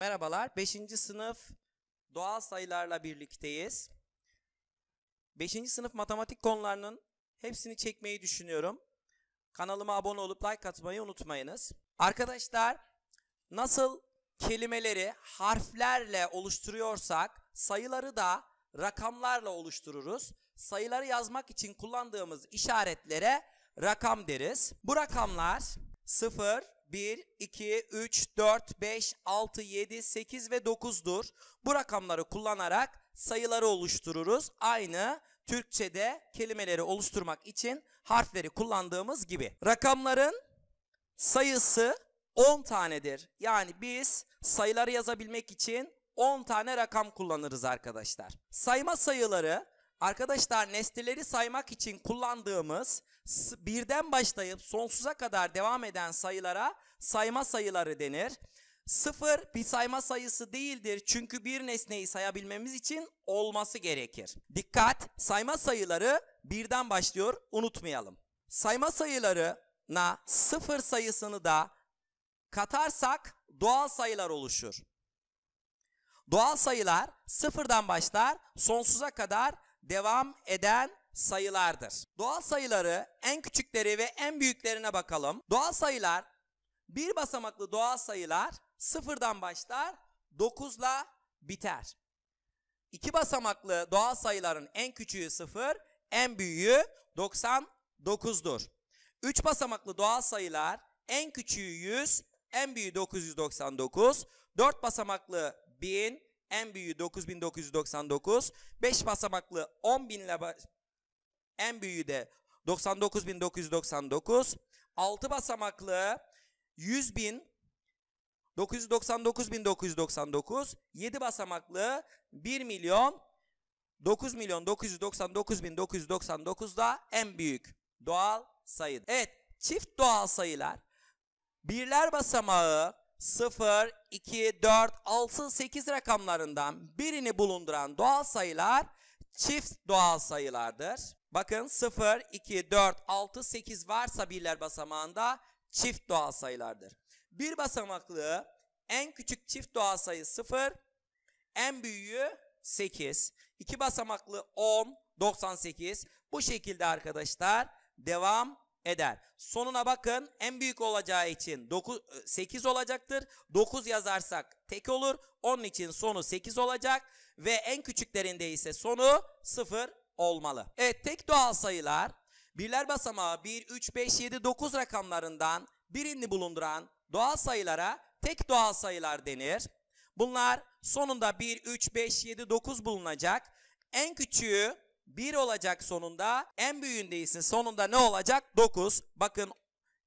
Merhabalar, 5. sınıf doğal sayılarla birlikteyiz. 5. sınıf matematik konularının hepsini çekmeyi düşünüyorum. Kanalıma abone olup like atmayı unutmayınız. Arkadaşlar, nasıl kelimeleri harflerle oluşturuyorsak sayıları da rakamlarla oluştururuz. Sayıları yazmak için kullandığımız işaretlere rakam deriz. Bu rakamlar 0, 1, 2, 3, 4, 5, 6, 7, 8 ve 9'dur. Bu rakamları kullanarak sayıları oluştururuz. Aynı Türkçe'de kelimeleri oluşturmak için harfleri kullandığımız gibi. Rakamların sayısı 10 tanedir. Yani biz sayıları yazabilmek için 10 tane rakam kullanırız arkadaşlar. Sayma sayıları arkadaşlar nesneleri saymak için kullandığımız birden başlayıp sonsuza kadar devam eden sayılara sayma sayıları denir. Sıfır bir sayma sayısı değildir çünkü bir nesneyi sayabilmemiz için olması gerekir. Dikkat sayma sayıları birden başlıyor unutmayalım. Sayma sayılarına sıfır sayısını da katarsak doğal sayılar oluşur. Doğal sayılar sıfırdan başlar sonsuza kadar devam eden sayılardır. Doğal sayıları en küçükleri ve en büyüklerine bakalım. Doğal sayılar bir basamaklı doğal sayılar sıfırdan başlar 9'la biter. İki basamaklı doğal sayıların en küçüğü 0, en büyüğü 99'dur. Üç basamaklı doğal sayılar en küçüğü 100, en büyüğü 999. Dört basamaklı 1000, en büyüğü 9999. Beş basamaklı 10.000 ile en büyüğü de 99.999. 6 basamaklı 100.000 999.999 7 basamaklı 1 milyon 9 milyon 999.999 da en büyük doğal sayı. Evet çift doğal sayılar birler basamağı 0, 2, 4, 6, 8 rakamlarından birini bulunduran doğal sayılar çift doğal sayılardır. Bakın 0, 2, 4, 6, 8 varsa birler basamağında çift doğal sayılardır. Bir basamaklı en küçük çift doğal sayı 0, en büyüğü 8. İki basamaklı 10, 98. Bu şekilde arkadaşlar devam eder. Sonuna bakın en büyük olacağı için 9, 8 e, olacaktır. 9 yazarsak tek olur. 10 için sonu 8 olacak. Ve en küçüklerinde ise sonu 0 olmalı. Evet tek doğal sayılar birler basamağı 1, 3, 5, 7, 9 rakamlarından birini bulunduran doğal sayılara tek doğal sayılar denir. Bunlar sonunda 1, 3, 5, 7, 9 bulunacak. En küçüğü 1 olacak sonunda. En büyüğünde ise sonunda ne olacak? 9. Bakın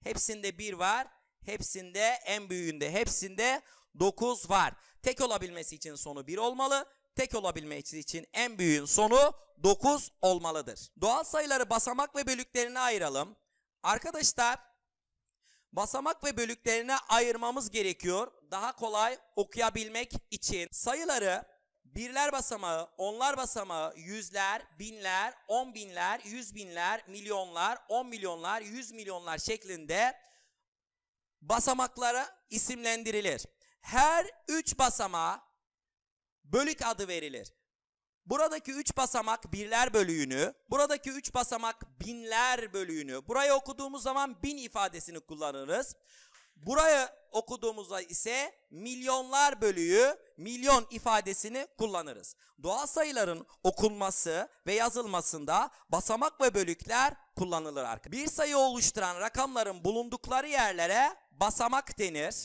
hepsinde 1 var. Hepsinde en büyüğünde hepsinde 9 var. Tek olabilmesi için sonu 1 olmalı tek olabilmesi için en büyüğün sonu 9 olmalıdır. Doğal sayıları basamak ve bölüklerine ayıralım. Arkadaşlar basamak ve bölüklerine ayırmamız gerekiyor. Daha kolay okuyabilmek için sayıları birler basamağı, onlar basamağı, yüzler, binler, on binler, yüz binler, milyonlar, on milyonlar, yüz milyonlar şeklinde basamaklara isimlendirilir. Her üç basamağa bölük adı verilir. Buradaki 3 basamak birler bölüğünü, buradaki 3 basamak binler bölüğünü, burayı okuduğumuz zaman bin ifadesini kullanırız. Burayı okuduğumuzda ise milyonlar bölüğü, milyon ifadesini kullanırız. Doğal sayıların okunması ve yazılmasında basamak ve bölükler kullanılır. Bir sayı oluşturan rakamların bulundukları yerlere basamak denir.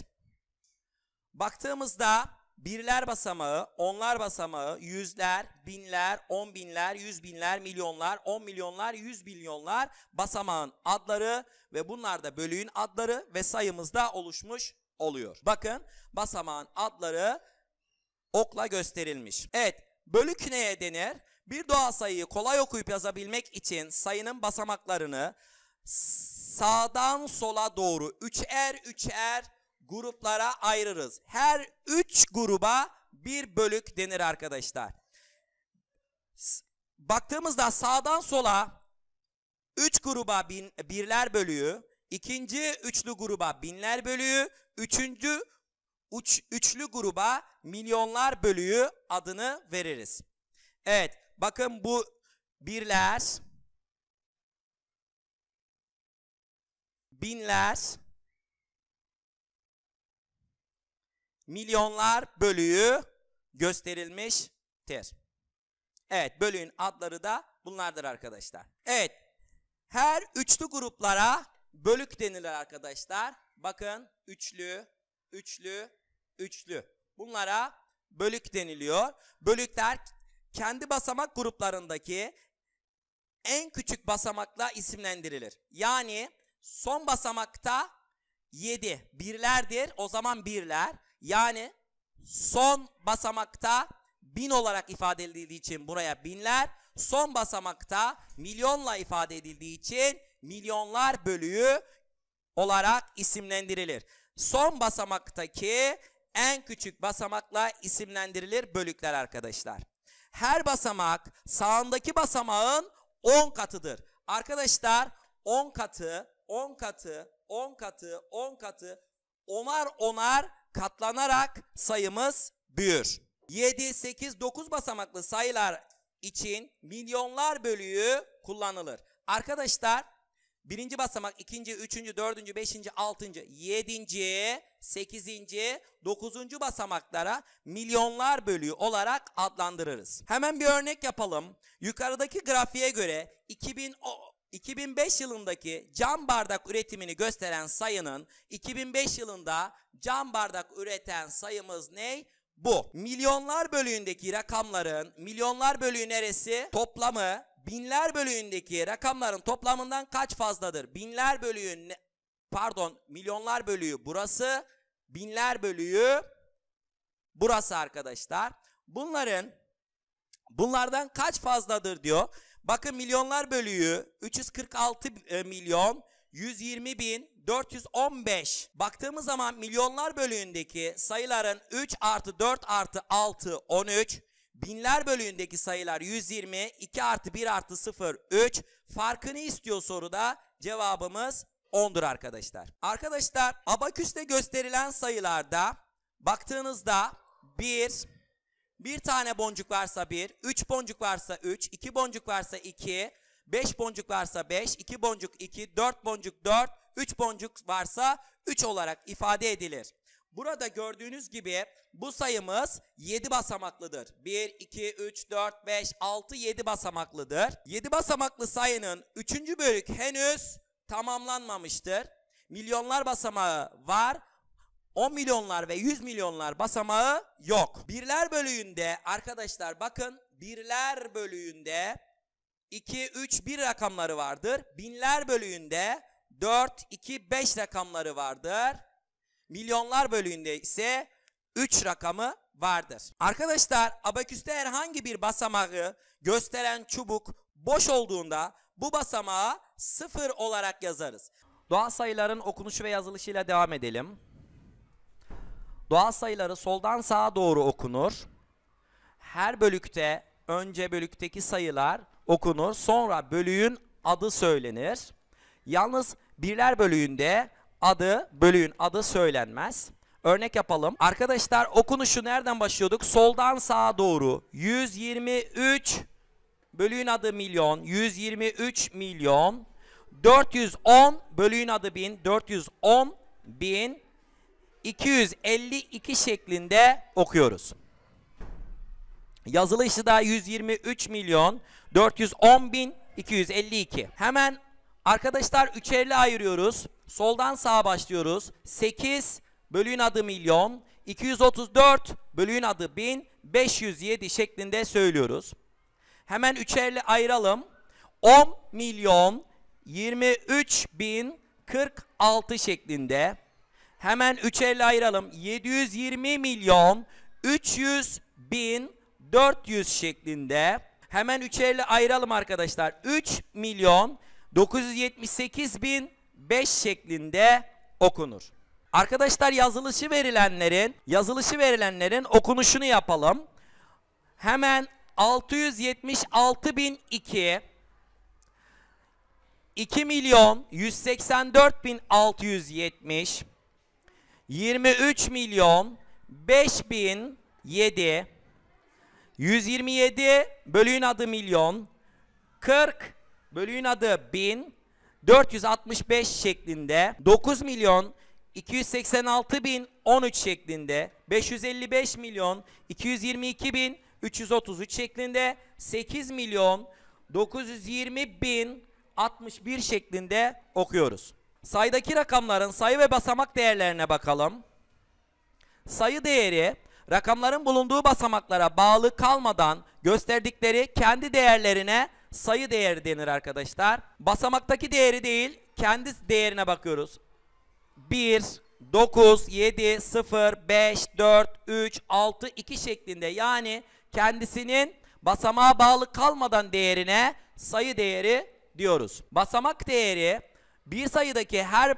Baktığımızda birler basamağı, onlar basamağı, yüzler, binler, on binler, yüz binler, milyonlar, on milyonlar, yüz milyonlar basamağın adları ve bunlar da bölüğün adları ve sayımızda oluşmuş oluyor. Bakın basamağın adları okla gösterilmiş. Evet bölük neye denir? Bir doğal sayıyı kolay okuyup yazabilmek için sayının basamaklarını sağdan sola doğru üçer üçer gruplara ayırırız. Her üç gruba bir bölük denir arkadaşlar. Baktığımızda sağdan sola üç gruba bin, birler bölüğü, ikinci üçlü gruba binler bölüğü, üçüncü uç, üçlü gruba milyonlar bölüğü adını veririz. Evet, bakın bu birler, binler, milyonlar bölüğü gösterilmiştir. Evet bölüğün adları da bunlardır arkadaşlar. Evet her üçlü gruplara bölük denilir arkadaşlar. Bakın üçlü, üçlü, üçlü. Bunlara bölük deniliyor. Bölükler kendi basamak gruplarındaki en küçük basamakla isimlendirilir. Yani son basamakta 7 birlerdir. O zaman birler. Yani son basamakta bin olarak ifade edildiği için buraya binler, son basamakta milyonla ifade edildiği için milyonlar bölüğü olarak isimlendirilir. Son basamaktaki en küçük basamakla isimlendirilir bölükler arkadaşlar. Her basamak sağındaki basamağın 10 katıdır. Arkadaşlar 10 katı, 10 katı, 10 katı, 10 katı, onar onar katlanarak sayımız büyür. 7, 8, 9 basamaklı sayılar için milyonlar bölüğü kullanılır. Arkadaşlar birinci basamak, ikinci, üçüncü, dördüncü, beşinci, altıncı, yedinci, sekizinci, dokuzuncu basamaklara milyonlar bölüğü olarak adlandırırız. Hemen bir örnek yapalım. Yukarıdaki grafiğe göre 2010 2005 yılındaki cam bardak üretimini gösteren sayının 2005 yılında cam bardak üreten sayımız ne? Bu. Milyonlar bölüğündeki rakamların milyonlar bölüğü neresi? Toplamı binler bölüğündeki rakamların toplamından kaç fazladır? Binler bölüğü pardon milyonlar bölüğü burası binler bölüğü burası arkadaşlar. Bunların bunlardan kaç fazladır diyor. Bakın milyonlar bölüğü 346 e, milyon 120 bin 415. Baktığımız zaman milyonlar bölüğündeki sayıların 3 artı 4 artı 6 13. Binler bölüğündeki sayılar 120, 2 artı 1 artı 0 3. Farkını istiyor soruda cevabımız 10'dur arkadaşlar. Arkadaşlar abaküste gösterilen sayılarda baktığınızda 1, bir tane boncuk varsa bir, üç boncuk varsa üç, iki boncuk varsa iki, beş boncuk varsa beş, iki boncuk iki, dört boncuk dört, üç boncuk varsa üç olarak ifade edilir. Burada gördüğünüz gibi bu sayımız 7 basamaklıdır. 1, 2, 3, 4, 5, 6, 7 basamaklıdır. 7 basamaklı sayının 3. bölük henüz tamamlanmamıştır. Milyonlar basamağı var 10 milyonlar ve 100 milyonlar basamağı yok. Birler bölüğünde arkadaşlar bakın birler bölüğünde 2, 3, 1 rakamları vardır. Binler bölüğünde 4, 2, 5 rakamları vardır. Milyonlar bölüğünde ise 3 rakamı vardır. Arkadaşlar abaküste herhangi bir basamağı gösteren çubuk boş olduğunda bu basamağı 0 olarak yazarız. Doğal sayıların okunuşu ve yazılışıyla devam edelim. Doğal sayıları soldan sağa doğru okunur. Her bölükte önce bölükteki sayılar okunur. Sonra bölüğün adı söylenir. Yalnız birler bölüğünde adı, bölüğün adı söylenmez. Örnek yapalım. Arkadaşlar okunuşu nereden başlıyorduk? Soldan sağa doğru. 123 bölüğün adı milyon. 123 milyon. 410 bölüğün adı bin. 410 bin. 252 şeklinde okuyoruz. Yazılışı işi da 123 milyon 410 bin 252. Hemen arkadaşlar üçerli ayırıyoruz. Soldan sağa başlıyoruz. 8 bölüğün adı milyon. 234 bölüğün adı bin. 507 şeklinde söylüyoruz. Hemen üçerli ayıralım. 10 milyon 23 bin 46 şeklinde. Hemen 3 elle ayıralım. 720 milyon 300 bin 400 şeklinde. Hemen 3 elle ayıralım arkadaşlar. 3 milyon 978 bin 5 şeklinde okunur. Arkadaşlar yazılışı verilenlerin, yazılışı verilenlerin okunuşunu yapalım. Hemen 676 bin 2 2 milyon 184 bin 184.670 23 milyon 5007 127 bölüğün adı milyon 40 bölüğün adı 1000 465 şeklinde 9 milyon 286 bin 13 şeklinde 555 milyon 222 bin 333 şeklinde 8 milyon 920 bin 61 şeklinde okuyoruz. Saydaki rakamların sayı ve basamak değerlerine bakalım. Sayı değeri rakamların bulunduğu basamaklara bağlı kalmadan gösterdikleri kendi değerlerine sayı değeri denir arkadaşlar. Basamaktaki değeri değil, kendi değerine bakıyoruz. 1, 9, 7, 0, 5, 4, 3, 6, 2 şeklinde yani kendisinin basamağa bağlı kalmadan değerine sayı değeri diyoruz. Basamak değeri bir sayıdaki her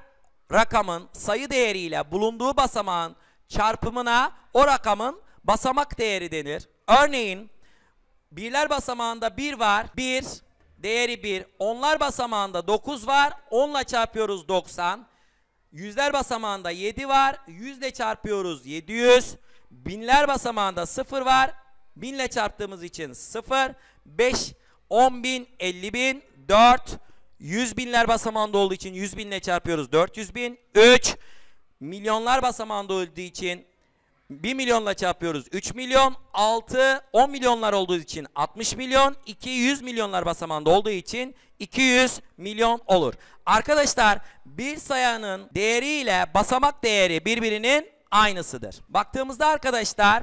rakamın sayı değeriyle bulunduğu basamağın çarpımına o rakamın basamak değeri denir. Örneğin birler basamağında 1 var. 1 değeri 1. Onlar basamağında 9 var. 10 ile çarpıyoruz 90. Yüzler basamağında 7 var. 100 ile çarpıyoruz 700. Binler basamağında 0 var. 1000 ile çarptığımız için 0. 5, 10 bin, 50 bin, 4, 100 binler basamağında olduğu için 100 binle çarpıyoruz 400 bin. 3 milyonlar basamağında olduğu için 1 milyonla çarpıyoruz 3 milyon. 6 10 milyonlar olduğu için 60 milyon. 200 milyonlar basamağında olduğu için 200 milyon olur. Arkadaşlar bir sayının değeriyle basamak değeri birbirinin aynısıdır. Baktığımızda arkadaşlar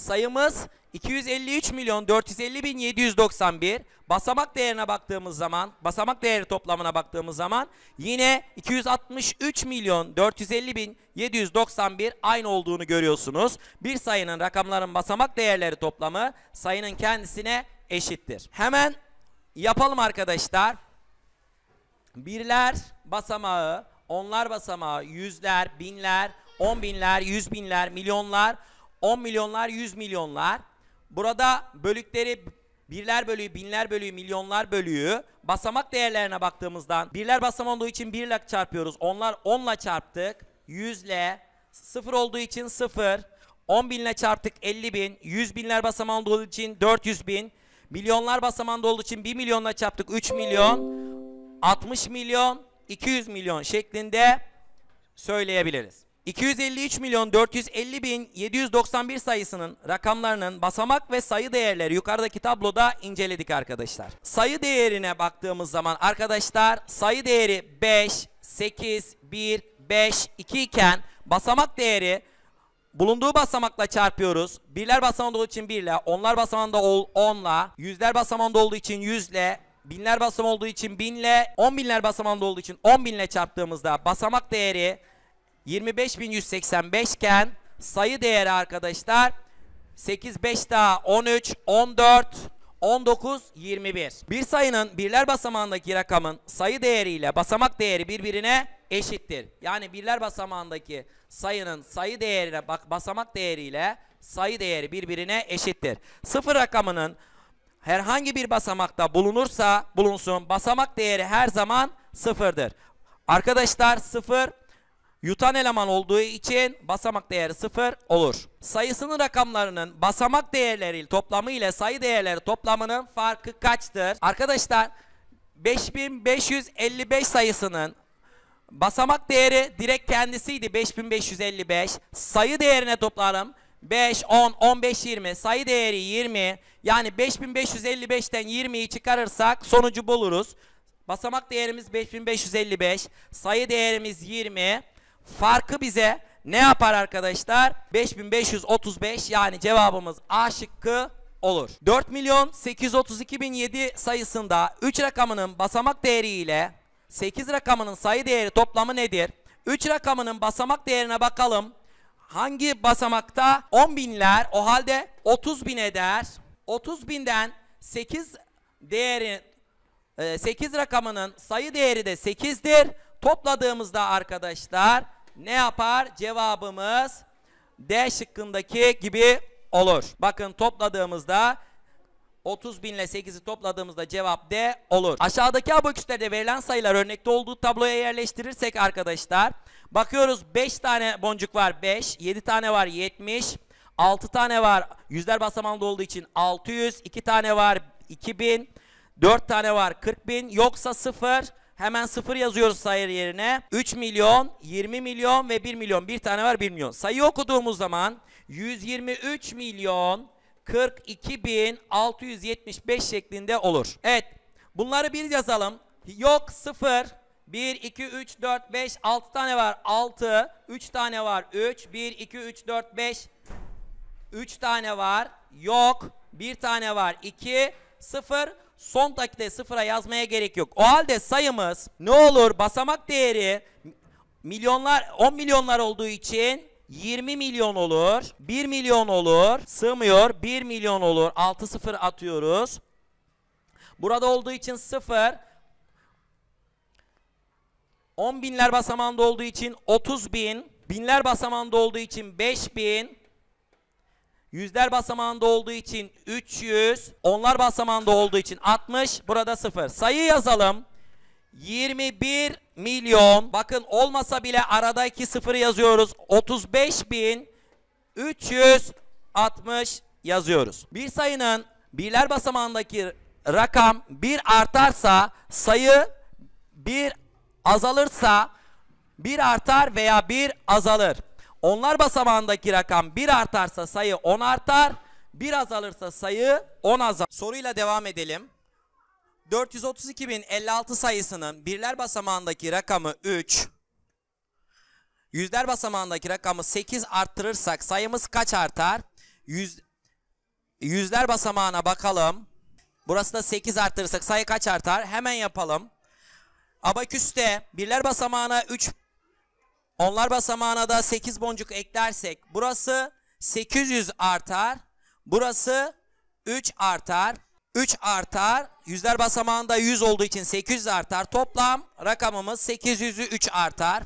sayımız 253 milyon 450 bin 791. Basamak değerine baktığımız zaman, basamak değeri toplamına baktığımız zaman yine 263 milyon 450 bin 791 aynı olduğunu görüyorsunuz. Bir sayının rakamların basamak değerleri toplamı sayının kendisine eşittir. Hemen yapalım arkadaşlar. Birler basamağı, onlar basamağı, yüzler, binler, on binler, yüz binler, milyonlar, 10 milyonlar, 100 milyonlar. Burada bölükleri birler bölüğü, binler bölüğü, milyonlar bölüğü. Basamak değerlerine baktığımızdan birler basamak olduğu için 1 ile çarpıyoruz. Onlar 10 ile çarptık. 100 ile. 0 olduğu için 0. 10 binle çarptık 50 bin. 100 binler basamağında olduğu için 400 bin. Milyonlar basamağında olduğu için 1 milyonla çarptık 3 milyon. 60 milyon, 200 milyon şeklinde söyleyebiliriz. 253 milyon 450 bin 791 sayısının rakamlarının basamak ve sayı değerleri yukarıdaki tabloda inceledik arkadaşlar. Sayı değerine baktığımız zaman arkadaşlar sayı değeri 5, 8, 1, 5, 2 iken basamak değeri bulunduğu basamakla çarpıyoruz. Birler basamanda olduğu için 1 ile, onlar basamanda ol 10 ile, yüzler basamanda olduğu için 100 ile, binler basam olduğu için 1000 ile, 10 binler basamağında olduğu için 10 bin ile çarptığımızda basamak değeri 25.185 iken sayı değeri arkadaşlar 8, 5 daha 13, 14, 19, 21. Bir sayının birler basamağındaki rakamın sayı değeriyle basamak değeri birbirine eşittir. Yani birler basamağındaki sayının sayı değerine bak basamak değeriyle sayı değeri birbirine eşittir. Sıfır rakamının herhangi bir basamakta bulunursa bulunsun basamak değeri her zaman sıfırdır. Arkadaşlar sıfır yutan eleman olduğu için basamak değeri 0 olur. Sayısının rakamlarının basamak değerleri toplamı ile sayı değerleri toplamının farkı kaçtır? Arkadaşlar 5555 sayısının basamak değeri direkt kendisiydi 5555. Sayı değerine toplarım. 5, 10, 15, 20. Sayı değeri 20. Yani 5555'ten 20'yi çıkarırsak sonucu buluruz. Basamak değerimiz 5555. Sayı değerimiz 20. Farkı bize ne yapar arkadaşlar? 5535 yani cevabımız A şıkkı olur. 4 sayısında 3 rakamının basamak değeri ile 8 rakamının sayı değeri toplamı nedir? 3 rakamının basamak değerine bakalım. Hangi basamakta 10 o halde 30 bin eder. 30 binden 8 değeri 8 e, rakamının sayı değeri de 8'dir. Topladığımızda arkadaşlar ne yapar? Cevabımız D şıkkındaki gibi olur. Bakın topladığımızda 30 bin ile 8'i topladığımızda cevap D olur. Aşağıdaki abaküslerde verilen sayılar örnekte olduğu tabloya yerleştirirsek arkadaşlar. Bakıyoruz 5 tane boncuk var 5, 7 tane var 70, 6 tane var yüzler basamağında olduğu için 600, 2 tane var 2000, 4 tane var 40 bin yoksa 0, Hemen sıfır yazıyoruz sayı yerine. 3 milyon, 20 milyon ve 1 milyon. Bir tane var 1 milyon. Sayı okuduğumuz zaman 123 milyon 42 bin 675 şeklinde olur. Evet. Bunları bir yazalım. Yok sıfır 1, 2, 3, 4, 5, 6 tane var. 6, 3 tane var. 3, 1, 2, 3, 4, 5, 3 tane var. Yok. 1 tane var. 2, 0, son takte sıfıra yazmaya gerek yok. O halde sayımız ne olur basamak değeri milyonlar 10 milyonlar olduğu için 20 milyon olur. 1 milyon olur. Sığmıyor. 1 milyon olur. 6 sıfır atıyoruz. Burada olduğu için 0. 10 binler basamağında olduğu için 30 bin. Binler basamağında olduğu için 5 bin. Yüzler basamağında olduğu için 300, onlar basamağında olduğu için 60, burada 0. Sayı yazalım. 21 milyon, bakın olmasa bile arada 2 sıfır yazıyoruz. 35 bin 360 yazıyoruz. Bir sayının birler basamağındaki rakam 1 artarsa, sayı 1 azalırsa 1 artar veya 1 azalır. Onlar basamağındaki rakam 1 artarsa sayı 10 artar. 1 azalırsa sayı 10 azalır. Soruyla devam edelim. 432.056 sayısının birler basamağındaki rakamı 3, yüzler basamağındaki rakamı 8 arttırırsak sayımız kaç artar? Yüz, yüzler basamağına bakalım. Burası da 8 arttırırsak sayı kaç artar? Hemen yapalım. Abaküste birler basamağına 3 onlar basamağına da 8 boncuk eklersek burası 800 artar. Burası 3 artar. 3 artar. Yüzler basamağında 100 olduğu için 800 artar. Toplam rakamımız 800'ü 3 artar.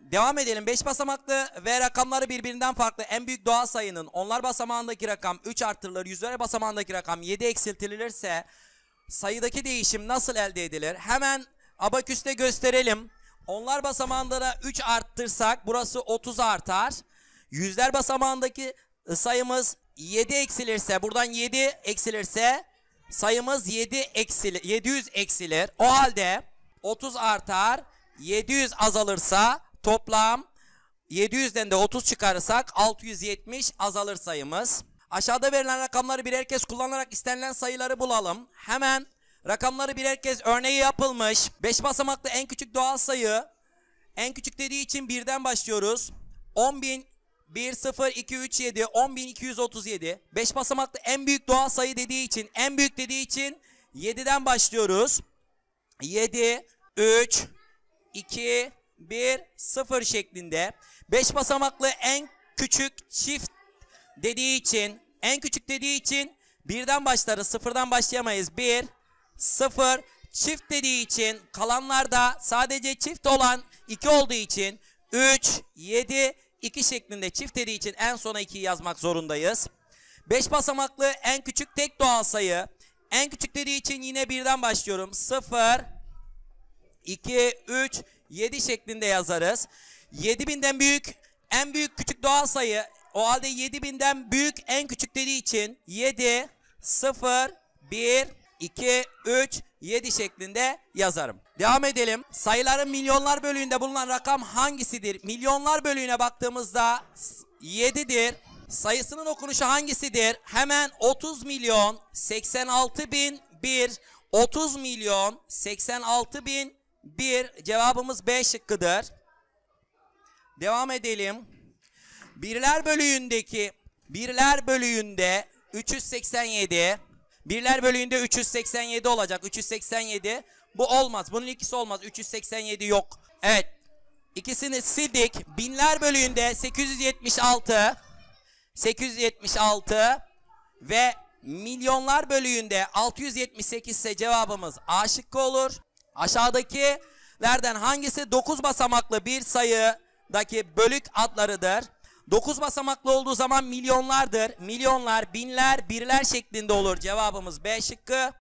Devam edelim. 5 basamaklı ve rakamları birbirinden farklı en büyük doğal sayının onlar basamağındaki rakam 3 artırılır. Yüzler basamağındaki rakam 7 eksiltilirse sayıdaki değişim nasıl elde edilir? Hemen abaküste gösterelim. Onlar basamağında 3 arttırsak burası 30 artar. Yüzler basamağındaki sayımız 7 eksilirse buradan 7 eksilirse sayımız 7 eksilir, 700 eksilir. O halde 30 artar 700 azalırsa toplam 700'den de 30 çıkarırsak 670 azalır sayımız. Aşağıda verilen rakamları birer kez kullanarak istenilen sayıları bulalım. Hemen Rakamları birer kez örneği yapılmış. Beş basamaklı en küçük doğal sayı. En küçük dediği için birden başlıyoruz. 10.000 1 0 2 3 7 10237. Beş basamaklı en büyük doğal sayı dediği için en büyük dediği için 7'den başlıyoruz. 7 3 2 1 0 şeklinde. Beş basamaklı en küçük çift dediği için en küçük dediği için birden başlarız. Sıfırdan başlayamayız. 1 0 çift dediği için kalanlarda sadece çift olan 2 olduğu için 3, 7, 2 şeklinde çift dediği için en sona 2'yi yazmak zorundayız. 5 basamaklı en küçük tek doğal sayı. En küçük dediği için yine birden başlıyorum. 0, 2, 3, 7 şeklinde yazarız. 7000'den büyük en büyük küçük doğal sayı. O halde 7000'den büyük en küçük dediği için 7, 0, 1, 2, 3, 7 şeklinde yazarım. Devam edelim. Sayıların milyonlar bölüğünde bulunan rakam hangisidir? Milyonlar bölüğüne baktığımızda 7'dir. Sayısının okunuşu hangisidir? Hemen 30 milyon 86 bin 1 30 milyon 86 bin 1 cevabımız B şıkkıdır. Devam edelim. Birler bölüğündeki birler bölüğünde 387 Birler bölüğünde 387 olacak. 387. Bu olmaz. Bunun ikisi olmaz. 387 yok. Evet. İkisini sildik. Binler bölüğünde 876. 876 ve milyonlar bölüğünde 678 ise cevabımız A şıkkı olur. Aşağıdakilerden hangisi 9 basamaklı bir sayıdaki bölük adlarıdır? 9 basamaklı olduğu zaman milyonlardır. Milyonlar, binler, birler şeklinde olur. Cevabımız B şıkkı.